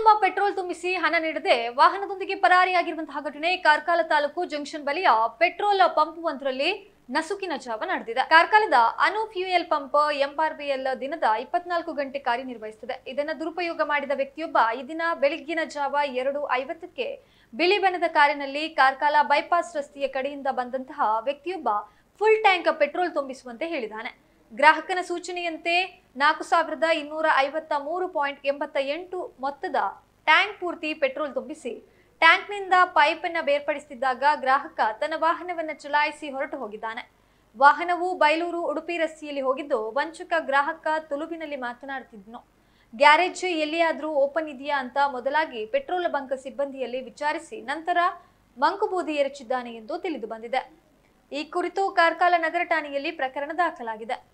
ತುಂಬ ಪೆಟ್ರೋಲ್ ತುಂಬಿಸಿ ಹಣ ನೀಡದೆ ವಾಹನದೊಂದಿಗೆ ಪರಾರಿಯಾಗಿರುವಂತಹ ಘಟನೆ ಕಾರ್ಕಾಲ ತಾಲೂಕು ಜಂಕ್ಷನ್ ಬಳಿಯ ಪೆಟ್ರೋಲ್ ಪಂಪ್ ಒಂದರಲ್ಲಿ ನಸುಕಿನ ಜಾವ ನಡೆದಿದೆ ಕಾರ್ಕಾಲದ ಅನು ಫ್ಯೂಯಲ್ ಪಂಪ್ ಎಂಆರ್ಬಿಎಲ್ ದಿನದ ಇಪ್ಪತ್ನಾಲ್ಕು ಗಂಟೆ ಕಾರ್ಯನಿರ್ವಹಿಸುತ್ತದೆ ಇದನ್ನು ದುರುಪಯೋಗ ಮಾಡಿದ ವ್ಯಕ್ತಿಯೊಬ್ಬ ಈ ದಿನ ಬೆಳಗ್ಗಿನ ಜಾವ ಎರಡು ಐವತ್ತಕ್ಕೆ ಬಿಳಿ ಬಣ್ಣದ ಕಾರಿನಲ್ಲಿ ಕಾರ್ಕಾಲ ಬೈಪಾಸ್ ರಸ್ತೆಯ ಕಡೆಯಿಂದ ಬಂದಂತಹ ವ್ಯಕ್ತಿಯೊಬ್ಬ ಫುಲ್ ಟ್ಯಾಂಕ್ ಪೆಟ್ರೋಲ್ ತುಂಬಿಸುವಂತೆ ಹೇಳಿದ್ದಾನೆ ಗ್ರಾಹಕನ ಸೂಚನೆಯಂತೆ ನಾಲ್ಕು ಸಾವಿರದ ಇನ್ನೂರ ಐವತ್ತ ಮೂರು ಪಾಯಿಂಟ್ ಎಂಬತ್ತ ಎಂಟು ಮೊತ್ತದ ಟ್ಯಾಂಕ್ ಪೂರ್ತಿ ಪೆಟ್ರೋಲ್ ತುಂಬಿಸಿ ಟ್ಯಾಂಕ್ನಿಂದ ಪೈಪನ್ನು ಬೇರ್ಪಡಿಸುತ್ತಿದ್ದಾಗ ಗ್ರಾಹಕ ತನ್ನ ವಾಹನವನ್ನು ಚಲಾಯಿಸಿ ಹೊರಟು ಹೋಗಿದ್ದಾನೆ ವಾಹನವು ಬೈಲೂರು ಉಡುಪಿ ರಸ್ತೆಯಲ್ಲಿ ಹೋಗಿದ್ದು ವಂಚಕ ಗ್ರಾಹಕ ತುಲುಬಿನಲ್ಲಿ ಮಾತನಾಡುತ್ತಿದ್ದನು ಗ್ಯಾರೇಜ್ ಎಲ್ಲಿಯಾದರೂ ಓಪನ್ ಇದೆಯಾ ಅಂತ ಮೊದಲಾಗಿ ಪೆಟ್ರೋಲ್ ಬಂಕ್ ಸಿಬ್ಬಂದಿಯಲ್ಲಿ ವಿಚಾರಿಸಿ ನಂತರ ಮಂಕುಬೂದಿ ಎರಚಿದ್ದಾನೆ ಎಂದು ತಿಳಿದು ಬಂದಿದೆ ಈ ಕುರಿತು ಕಾರ್ಕಾಲ ನಗರ ಠಾಣೆಯಲ್ಲಿ ಪ್ರಕರಣ ದಾಖಲಾಗಿದೆ